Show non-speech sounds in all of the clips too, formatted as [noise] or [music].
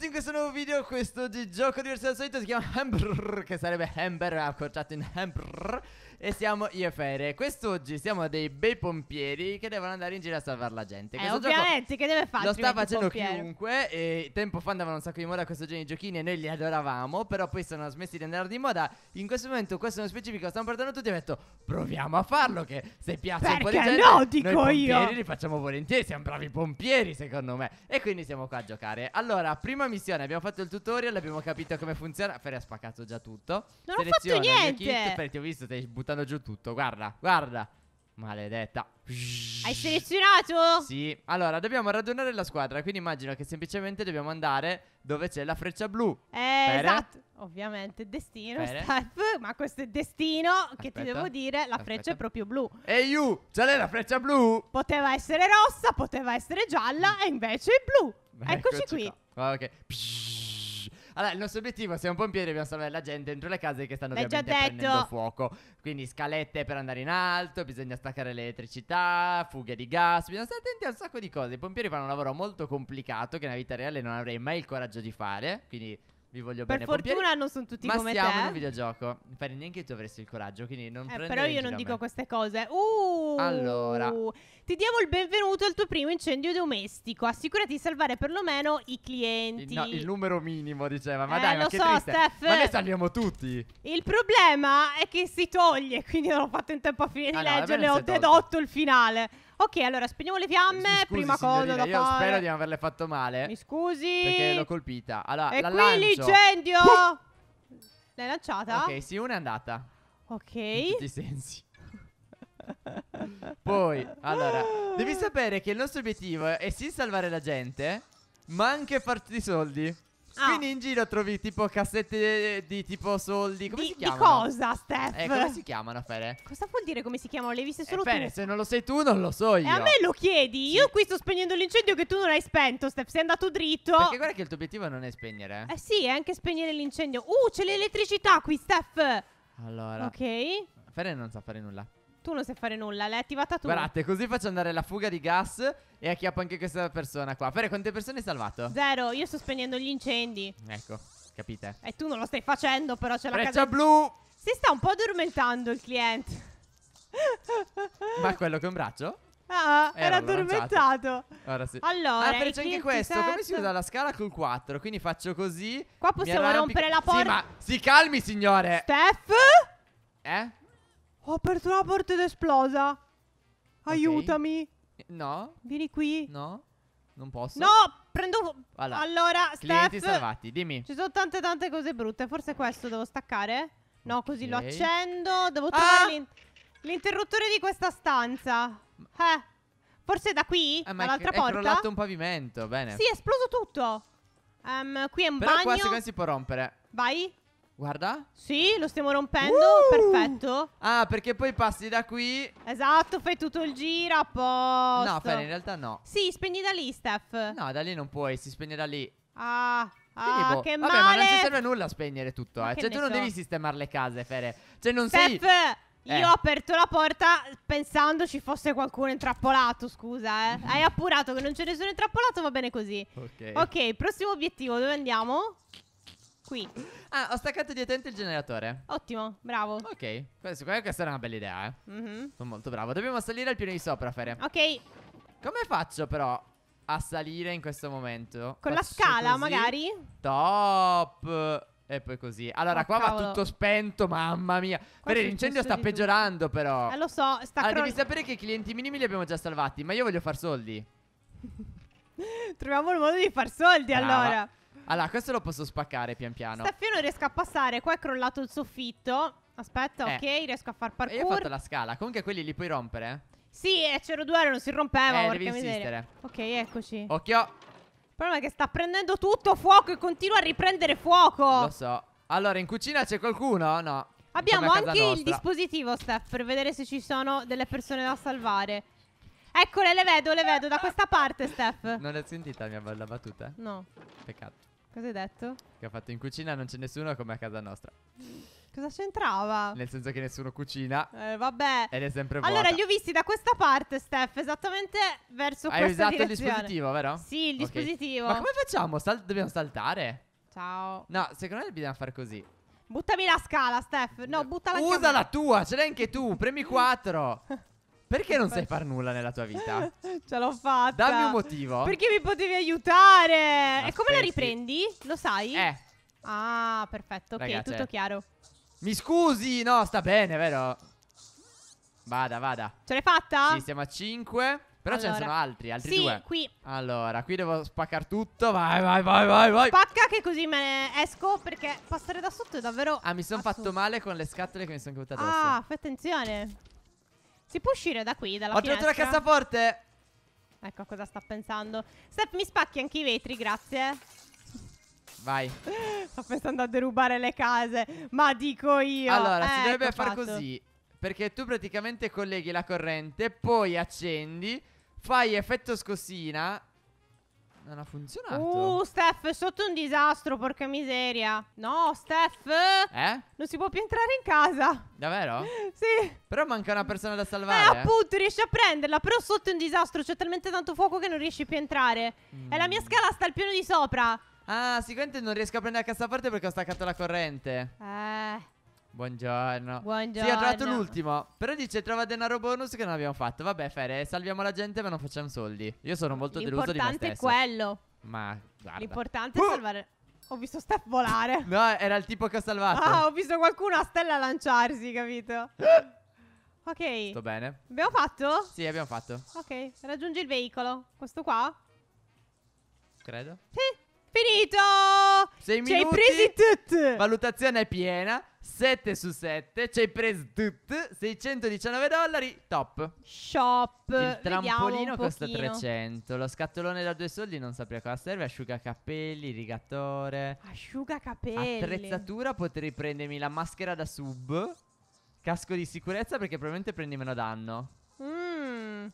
benvenuti in questo nuovo video, questo di gioco diverso dal solito si chiama Hamburger, che sarebbe Hamburger, accorciato in Hamburger e siamo io e Fere. Quest'oggi siamo dei bei pompieri che devono andare in giro a salvare la gente. Eh, ovviamente, che deve fare? Lo sta facendo pompiere. chiunque. E tempo fa andavano un sacco di moda questo genere di giochini e noi li adoravamo. Però poi sono smessi di andare di moda. In questo momento, questo nello specifico, stanno portando tutti e ho detto proviamo a farlo. Che se piace Perché un po' di gente, no, dico noi pompieri io. li facciamo volentieri. Siamo bravi pompieri, secondo me. E quindi siamo qua a giocare. Allora, prima missione, abbiamo fatto il tutorial, abbiamo capito come funziona. Fere ha spaccato già tutto. Non ho fatto niente. Kit, Ti ho visto, ti hai buttato buttando giù tutto. Guarda, guarda. Maledetta. Hai selezionato? Sì. Allora, dobbiamo ragionare la squadra. Quindi immagino che semplicemente dobbiamo andare dove c'è la freccia blu. Eh, Pere. esatto. Ovviamente destino, Steph. Ma questo è destino Aspetta. che ti devo dire. La Aspetta. freccia è proprio blu. E you, ce l'hai la freccia blu? Poteva essere rossa, poteva essere gialla e invece è blu. Eccoci, Eccoci qui. Qua. Ok. Psh. Vabbè, il nostro obiettivo, se un po' in piedi, salvare la gente dentro le case che stanno L'hai già ovviamente prendendo fuoco. Quindi scalette per andare in alto, bisogna staccare l'elettricità, fughe di gas, bisogna stare attenti a un sacco di cose. I pompieri fanno un lavoro molto complicato che nella vita reale non avrei mai il coraggio di fare, quindi vi voglio per bene. Per fortuna pompieri, non sono tutti ma come te. Ma siamo in un videogioco. Infatti neanche tu avresti il coraggio, quindi non eh, Però io non dico queste cose. Uh! Allora. Ti diamo il benvenuto al tuo primo incendio domestico. Assicurati di salvare perlomeno i clienti. Il, no, il numero minimo, diceva. Ma eh, dai, ma che so, triste. Steph. Ma noi salviamo tutti. Il problema è che si toglie, quindi non ho fatto in tempo a fine di ah, leggerle, ho dedotto il finale. Ok, allora spegniamo le fiamme. Scusi, prima cosa da io spero di non averle fatto male. Mi scusi. Perché l'ho colpita. Allora, e la qui lancio. l'incendio. L'hai lanciata? Ok, sì, una è andata. Ok. In tutti i sensi. [laughs] Poi, allora, devi sapere che il nostro obiettivo è sì salvare la gente, ma anche farti i soldi. Ah. Quindi in giro trovi tipo cassette di tipo soldi. Come di, si chiamano? Di cosa, Steph? Eh, come si chiamano, Fere? Cosa vuol dire come si chiamano? Le hai viste eh, solo eh, Fere, tu? se non lo sei tu, non lo so io. E a me lo chiedi. Sì. Io qui sto spegnendo l'incendio che tu non hai spento, Steph. Sei andato dritto. Perché guarda che il tuo obiettivo non è spegnere. Eh sì, è anche spegnere l'incendio. Uh, c'è l'elettricità qui, Steph. Allora. Ok. Fere non sa fare nulla. Tu non sai fare nulla, l'hai attivata tu. Guardate, così faccio andare la fuga di gas e acchiappo anche questa persona qua. Fere, quante persone hai salvato? Zero, io sto spegnendo gli incendi. Ecco, capite. E tu non lo stai facendo, però c'è la Breccia casa... blu! Si sta un po' addormentando il cliente. Ma quello che è un braccio? Ah, era, era addormentato. Ora sì. Allora, ah, però c'è anche questo. Set. Come si usa la scala col 4? Quindi faccio così. Qua possiamo rompere la porta. Sì, ma si calmi, signore. Steph? Eh? Ho oh, aperto una porta ed è esplosa. Aiutami. No. Vieni qui. No. Non posso. No, prendo. Allora, allora clienti salvati, dimmi. Ci sono tante tante cose brutte. Forse questo devo staccare? No, okay. così lo accendo. Devo ah! trovare l'in- l'interruttore di questa stanza. Eh. Forse da qui? Eh, dall'altra è, porta? Ho crollato un pavimento, bene. Sì, è esploso tutto. Um, qui è un Però bagno. Però qua si può rompere. Vai. Guarda. Sì, lo stiamo rompendo, uh! perfetto. Ah, perché poi passi da qui. Esatto, fai tutto il giro a posto. No, Fer, in realtà no. Sì, spegni da lì, Steph. No, da lì non puoi, si spegne da lì. Ah. Quindi, ah, boh. che Vabbè, male. ma non ci serve nulla a spegnere tutto, ma eh. Cioè, tu so. non devi sistemare le case, Fere. Cioè, non Steph, sei... Eh. Io ho aperto la porta pensando ci fosse qualcuno intrappolato, scusa, eh. [laughs] Hai appurato che non c'è nessuno intrappolato, va bene così. Ok. Ok, prossimo obiettivo, dove andiamo? qui. Ah, ho staccato di attento il generatore. Ottimo, bravo. Ok, questa, questa era una bella idea, eh. Mm-hmm. Sono molto bravo. Dobbiamo salire al piano di sopra, Fere. Ok. Come faccio però a salire in questo momento? Con faccio la scala, così. magari? Top. E poi così. Allora, oh, qua cavolo. va tutto spento, mamma mia. Qua l'incendio sta peggiorando, tutto. però. Eh, lo so, sta Allora, cron- devi sapere che i clienti minimi li abbiamo già salvati, ma io voglio far soldi. [laughs] Troviamo il modo di far soldi, Brava. allora. Allora, questo lo posso spaccare pian piano. non riesco a passare, qua è crollato il soffitto. Aspetta, eh. ok, riesco a far parkour. E io ho fatto la scala. Comunque quelli li puoi rompere? Sì, e c'ero due, non si rompeva, eh, devi insistere. Miseria. Ok, eccoci. Occhio. Il problema è che sta prendendo tutto fuoco e continua a riprendere fuoco. Lo so. Allora, in cucina c'è qualcuno? No. Abbiamo anche nostra. il dispositivo, Steph, per vedere se ci sono delle persone da salvare. Eccole, le vedo, le vedo da questa parte, Steph. Non l'hai sentita la mia bella battuta? No. Peccato. Cosa hai detto? Che ho fatto in cucina non c'è nessuno come a casa nostra. Cosa c'entrava? Nel senso che nessuno cucina. Eh, vabbè. Ed è sempre buona. Allora, li ho visti da questa parte, Steph, esattamente verso Hai questa direzione. Hai usato il dispositivo, vero? Sì, il okay. dispositivo. Ma come facciamo? Sal- dobbiamo saltare? Ciao. No, secondo me dobbiamo fare così. Buttami la scala, Steph. No, buttala Usa la tua, ce l'hai anche tu. Premi 4. [laughs] Perché non sai far nulla nella tua vita? [laughs] Ce l'ho fatta. Dammi un motivo. Perché mi potevi aiutare? Ma e come la riprendi? Lo sai? Eh. Ah, perfetto. Ok, Ragazze. tutto chiaro. Mi scusi, no, sta bene, vero? Vada, vada. Ce l'hai fatta? Sì, siamo a 5. Però allora. ce ne sono altri, altri sì, due. qui. Allora, qui devo spaccare tutto. Vai, vai, vai, vai, vai. Spacca che così me ne esco perché passare da sotto è davvero. Ah, mi sono fatto male con le scatole che mi sono cadute addosso. Ah, fai attenzione. Si può uscire da qui, dalla Ho finestra? Ho trovato la cassaforte! Ecco cosa sta pensando. Steph, mi spacchi anche i vetri, grazie. Vai. [laughs] sto pensando a derubare le case, ma dico io. Allora, eh, si dovrebbe ecco far fatto. così. Perché tu praticamente colleghi la corrente, poi accendi, fai effetto scossina non ha funzionato. Uh, Steph, è sotto un disastro, porca miseria. No, Steph. Eh? Non si può più entrare in casa. Davvero? [laughs] sì. Però manca una persona da eh, salvare. Eh, appunto, riesci a prenderla. Però sotto è un disastro. C'è talmente tanto fuoco che non riesci più a entrare. Mm. E la mia mm. scala sta al piano di sopra. Ah, sicuramente non riesco a prendere la cassaforte perché ho staccato la corrente. Eh. Buongiorno. Buongiorno. Sì, ha trovato l'ultimo. Però dice trova denaro bonus che non abbiamo fatto. Vabbè, Fere, salviamo la gente ma non facciamo soldi. Io sono molto deluso di me stesso. L'importante è quello. Ma guarda. L'importante uh! è salvare... Ho visto Steph volare. [laughs] No, era il tipo che ho salvato. Ah, ho visto qualcuno a stella lanciarsi, capito? [gasps] ok. Sto bene. Abbiamo fatto? Sì, abbiamo fatto. Ok, raggiungi il veicolo. Questo qua? Credo. Sì. Finito! Sei minuti. Ci hai presi tutti. Valutazione piena. 7 su 7, ci hai preso tutto, 619 dollari, top. Shop. Il trampolino costa 300, lo scatolone da due soldi non saprei cosa serve, asciugacapelli, rigatore. Asciugacapelli. Attrezzatura, potrei prendermi la maschera da sub, casco di sicurezza perché probabilmente prendi meno danno. Mmm.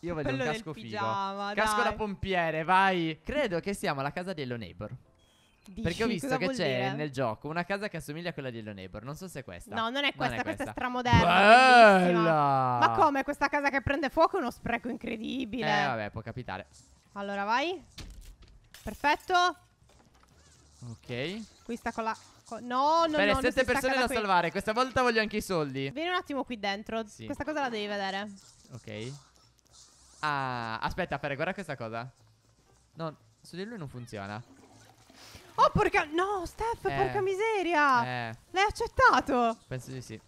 Io voglio un casco figo. Pigiama, casco dai. da pompiere, vai. Credo che siamo alla casa dello Neighbor. Dici, Perché ho visto che c'è dire? nel gioco una casa che assomiglia a quella di Hello Neighbor. Non so se è questa. No, non è questa, non è questa. questa, è stramoderna. Bella! Ma come? Questa casa che prende fuoco è uno spreco incredibile. Eh, vabbè, può capitare. Allora, vai. Perfetto. Ok. Qui sta con la... No, no, Bene, no. Bene, sette persone da, qui. salvare. Questa volta voglio anche i soldi. Vieni un attimo qui dentro. Sì. Questa cosa la devi vedere. Ok. Ah, aspetta, Fere, guarda questa cosa. No, su di lui non funziona. Oh, porca. No, Steph, eh. porca miseria. Eh. L'hai accettato? Penso di sì.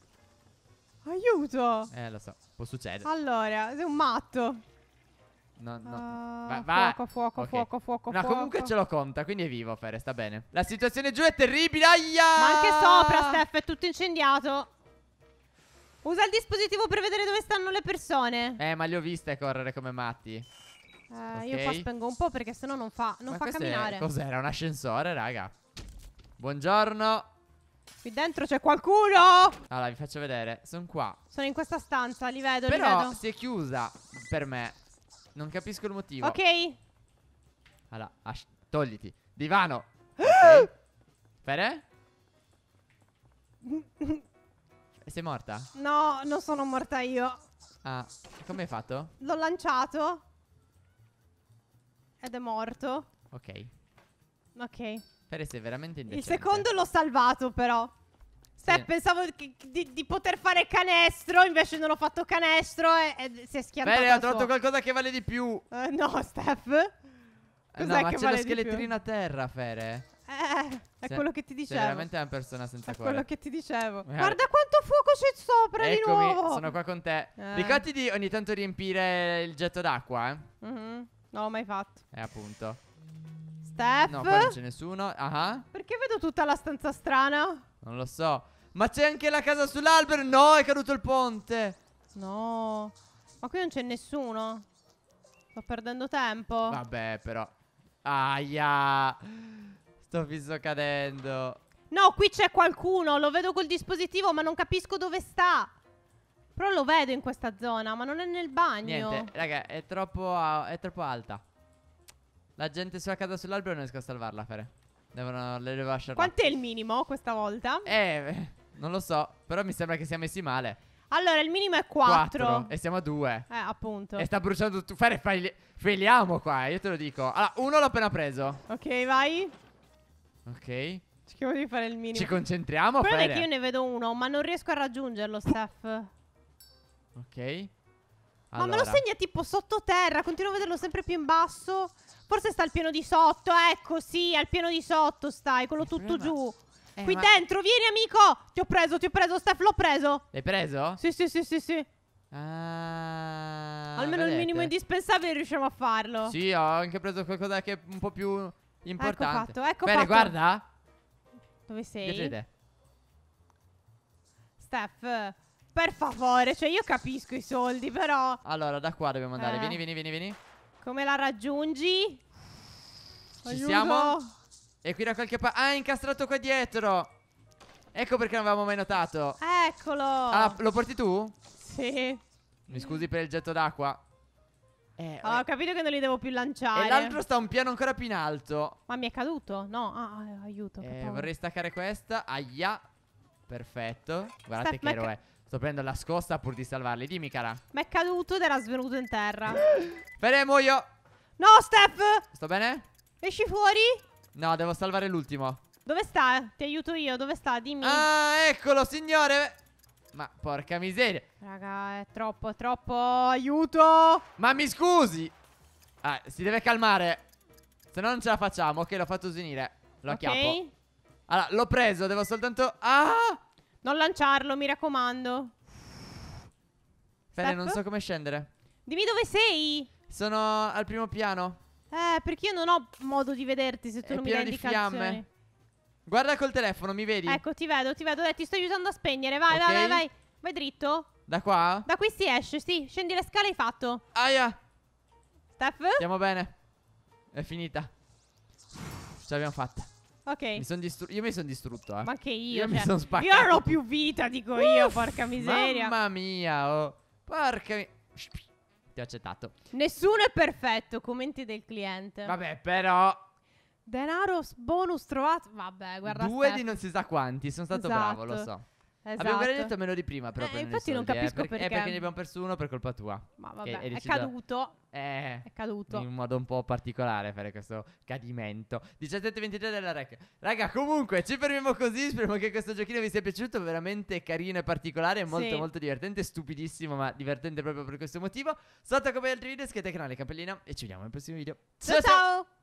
Aiuto. Eh, lo so. Può succedere. Allora, sei un matto. No, no. Uh, va, va. Fuoco, fuoco, okay. fuoco, fuoco. No, comunque ce lo conta, quindi è vivo, Fer, sta bene. La situazione giù è terribile, aia! Ma anche sopra, Steph, è tutto incendiato. Usa il dispositivo per vedere dove stanno le persone. Eh, ma le ho viste correre come matti. Eh, okay. Io qua spengo un po' perché sennò non fa, non fa camminare. cos'era? Un ascensore, raga. Buongiorno. Qui dentro c'è qualcuno. Allora, vi faccio vedere. Sono qua. Sono in questa stanza, li vedo. Però li vedo. si è chiusa per me. Non capisco il motivo. Ok. Allora, togliti. Divano. [gasps] Okay. Sei morta? No, non sono morta io. Ah, come hai fatto? L'ho lanciato. Ed è morto. Ok. Ok. Per essere veramente indecente. Il secondo l'ho salvato però. Sì. pensavo che, di, di, poter fare canestro, invece non ho fatto canestro e, e si è schiantato. Bene, ha trovato qualcosa che vale di più. Uh, no, Steph. Eh, Cos'è no, ma c'è vale la scheletrina a terra, Fere. Eh, è Se, cioè, quello che ti dicevo. Sei veramente una persona senza è cuore. È quello che ti dicevo. Guarda quanto fuoco c'è sopra Eccomi, di nuovo. sono qua con te. Eh. Ricordati di ogni tanto riempire il getto d'acqua, eh. Mm -hmm. No, mai fatto. E eh, appunto. Steph. No, qua non c'è nessuno. Ah, ah. Perché vedo tutta la stanza strana? Non lo so. Ma c'è anche la casa sull'albero. No, è caduto il ponte. No. Ma qui non c'è nessuno. Sto perdendo tempo. Vabbè, però. Aia. Sto fisso cadendo. No, qui c'è qualcuno. Lo vedo col dispositivo, ma non capisco dove sta. Però lo vedo in questa zona, ma non è nel bagno. Niente, raga, è troppo, è troppo alta. La gente se accada sull'albero non riesco a salvarla, Fere. Devono le devo lasciare. Quanto è il minimo questa volta? Eh, non lo so, però mi sembra che sia messi male. Allora, il minimo è 4. 4 e siamo a 2. Eh, appunto. E sta bruciando tutto. Fare feliamo qua, io te lo dico. Allora, uno l'ho appena preso. Ok, vai. Ok. Cerchiamo di fare il minimo. Ci concentriamo, Fere. Però Fere. è che io ne vedo uno, ma non riesco a raggiungerlo, Steph. Ok. Allora. Ma me lo segna tipo sottoterra, continuo a vederlo sempre più in basso. Forse sta al piano di sotto, ecco, sì, al piano di sotto stai, quello tutto giù. Eh, Qui ma... dentro, vieni amico! Ti ho preso, ti ho preso, Steph, l'ho preso. L'hai preso? Sì, sì, sì, sì, sì. Ah, Almeno vedete. il minimo indispensabile riusciamo a farlo. Sì, ho anche preso qualcosa che è un po' più importante. Ecco fatto, ecco Bene, fatto. guarda. Dove sei? Dietro di Steph. Per favore, cioè io capisco i soldi, però. Allora, da qua dobbiamo andare. Eh. Vieni, vieni, vieni, vieni. Come la raggiungi? Ci Aiuto. siamo? E qui da qualche parte. Ah, è incastrato qua dietro. Ecco perché non avevamo mai notato. Eccolo. Ah, lo porti tu? Sì. Mi scusi per il getto d'acqua. Eh, oh, ho eh. capito che non li devo più lanciare. E l'altro sta un piano ancora più in alto. Ma mi è caduto? No, ah, ah aiuto. Eh, vorrei staccare questa. Aia. Perfetto. Guardate Step che eroe. Eh. Sto prendendo la scossa pur di salvarli. Dimmi, cara. Ma è caduto ed era svenuto in terra. Bene, muoio. No, Steph. Sto bene? Esci fuori? No, devo salvare l'ultimo. Dove sta? Ti aiuto io. Dove sta? Dimmi. Ah, eccolo, signore. Ma porca miseria. Raga, è troppo, è troppo. Aiuto. Ma mi scusi. Ah, si deve calmare. Se no non ce la facciamo. Ok, l'ho fatto svenire. Lo okay. Ok. Allora, l'ho preso. Devo soltanto... Ah! Non lanciarlo, mi raccomando. Bene, Steph? non so come scendere. Dimmi dove sei. Sono al primo piano. Eh, perché io non ho modo di vederti se tu È non mi dai indicazioni. di fiamme. Guarda col telefono, mi vedi? Ecco, ti vedo, ti vedo. Dai, ti sto aiutando a spegnere. Vai, okay. vai, vai, vai. Vai dritto. Da qua? Da qui si esce, sì. Scendi le scale, hai fatto. Aia. Steph? Stiamo bene. È finita. Ce l'abbiamo fatta. Ok. Mi distru- io mi sono distrutto. Eh. Ma anche io. Io cioè, mi sono spaccato. Io non ho più vita, dico Uff, io. Porca miseria. Mamma mia. Oh. Porca miseria. Ti ho accettato. Nessuno è perfetto. Commenti del cliente. Vabbè, però. Denaro bonus trovato. Vabbè, guarda. Due Steph. di non si sa quanti. Sono stato esatto. bravo, lo esatto. so. Esatto. Abbiamo ancora detto meno di prima, però. Eh, infatti, soldi, non eh, capisco eh, perché, perché. È perché ne abbiamo perso uno per colpa tua. Ma vabbè, è, è, caduto. Eh, è caduto. In un modo un po' particolare fare questo cadimento. 17.23 della rec. Raga, comunque, ci fermiamo così. Speriamo che questo giochino vi sia piaciuto. Veramente carino e particolare. Molto, sì. molto divertente. Stupidissimo, ma divertente proprio per questo motivo. Sotto come altri video, iscrivetevi al canale, cappellina. E ci vediamo nel prossimo video. ciao! ciao. ciao.